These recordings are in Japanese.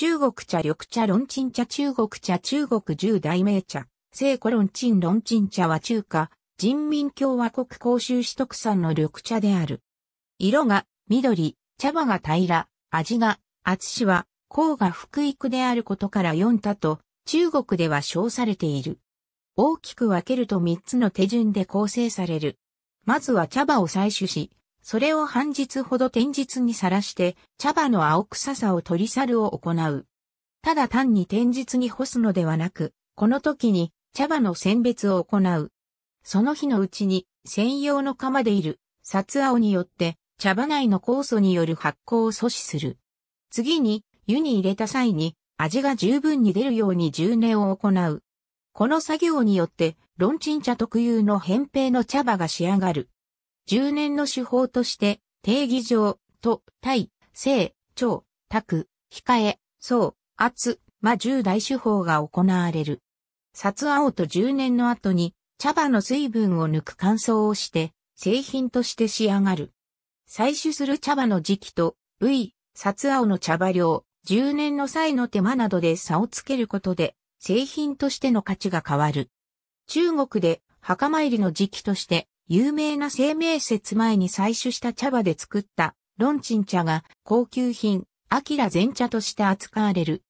中国茶緑茶論鎮茶中国茶中国十大名茶、聖古論鎮論鎮茶は中華、人民共和国公衆取特産の緑茶である。色が緑、茶葉が平ら、味が、厚しは、甲が福井区であることから四多と、中国では称されている。大きく分けると三つの手順で構成される。まずは茶葉を採取し、それを半日ほど天日にさらして、茶葉の青臭さを取り去るを行う。ただ単に天日に干すのではなく、この時に茶葉の選別を行う。その日のうちに専用の釜でいる、札青によって茶葉内の酵素による発酵を阻止する。次に湯に入れた際に味が十分に出るように充練を行う。この作業によって、ロンチン茶特有の扁平の茶葉が仕上がる。10年の手法として、定義上、と、対、性、超、卓、控え、層、圧、ま10大手法が行われる。札青と10年の後に、茶葉の水分を抜く乾燥をして、製品として仕上がる。採取する茶葉の時期と、位、札青の茶葉量、10年の際の手間などで差をつけることで、製品としての価値が変わる。中国で、墓参りの時期として、有名な生命節前に採取した茶葉で作ったロンチン茶が高級品、アキラ全茶として扱われる。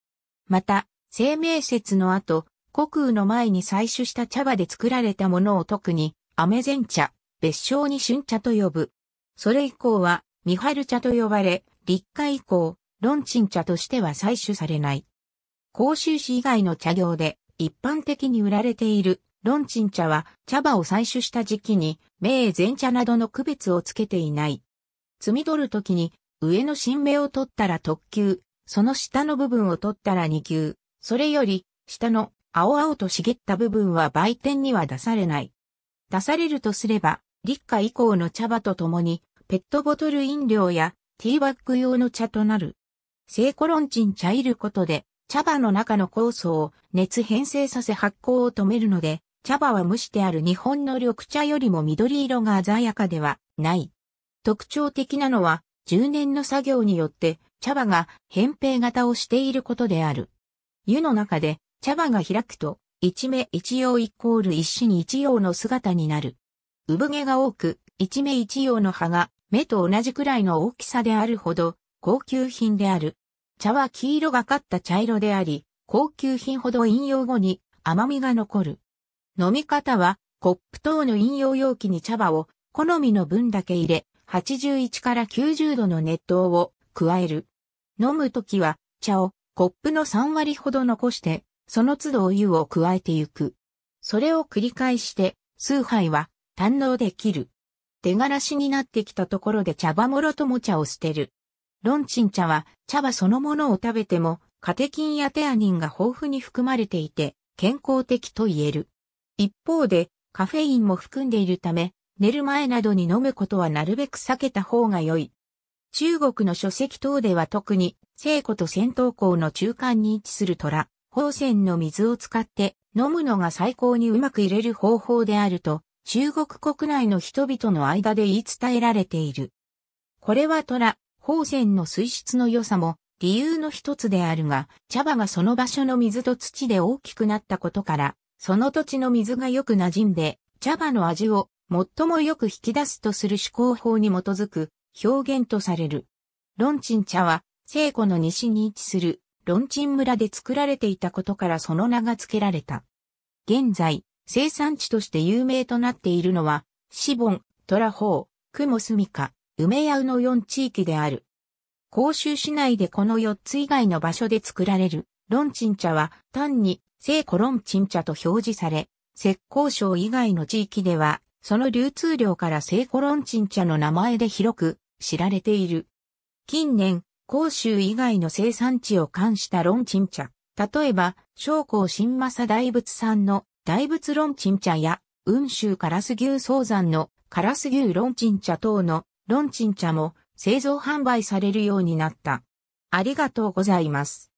また、生命節の後、古空の前に採取した茶葉で作られたものを特に、アメゼン茶、別称に春茶と呼ぶ。それ以降は、ミハル茶と呼ばれ、立夏以降、ロンチン茶としては採取されない。甲州市以外の茶業で、一般的に売られているロンチン茶は茶葉を採取した時期に、名前茶などの区別をつけていない。摘み取る時に、上の新芽を取ったら特級、その下の部分を取ったら二級、それより、下の青々と茂った部分は売店には出されない。出されるとすれば、立夏以降の茶葉とともに、ペットボトル飲料やティーバッグ用の茶となる。イコロンチン茶いることで、茶葉の中の酵素を熱変性させ発酵を止めるので、茶葉は蒸してある日本の緑茶よりも緑色が鮮やかではない。特徴的なのは、10年の作業によって茶葉が扁平型をしていることである。湯の中で茶葉が開くと、一目一葉イコール一心一葉の姿になる。産毛が多く、一目一葉の葉が目と同じくらいの大きさであるほど高級品である。茶は黄色がかった茶色であり、高級品ほど飲用後に甘みが残る。飲み方は、コップ等の飲用容器に茶葉を好みの分だけ入れ、81から90度の熱湯を加える。飲むときは茶をコップの3割ほど残して、その都度お湯を加えてゆく。それを繰り返して、数杯は堪能できる。手がらしになってきたところで茶葉もろとも茶を捨てる。ロンチン茶は茶葉そのものを食べてもカテキンやテアニンが豊富に含まれていて健康的と言える。一方で、カフェインも含んでいるため、寝る前などに飲むことはなるべく避けた方が良い。中国の書籍等では特に、聖子と戦闘校の中間に位置する虎、宝泉の水を使って飲むのが最高にうまく入れる方法であると、中国国内の人々の間で言い伝えられている。これは虎、宝泉の水質の良さも理由の一つであるが、茶葉がその場所の水と土で大きくなったことから、その土地の水がよく馴染んで、茶葉の味を最もよく引き出すとする思考法に基づく表現とされる。ロンチン茶は、聖子の西に位置するロンチン村で作られていたことからその名が付けられた。現在、生産地として有名となっているのは、シボン、トラホー、クモスミカ、ウメヤウの4地域である。甲州市内でこの4つ以外の場所で作られる、ロンチン茶は単に聖コロンチン茶と表示され、浙江省以外の地域では、その流通量から聖コロンチン茶の名前で広く知られている。近年、甲州以外の生産地を冠したロンチン茶、例えば、商工新正大仏産の大仏ロンチン茶や、雲州ス牛総山のス牛ロンチン茶等のロンチン茶も製造販売されるようになった。ありがとうございます。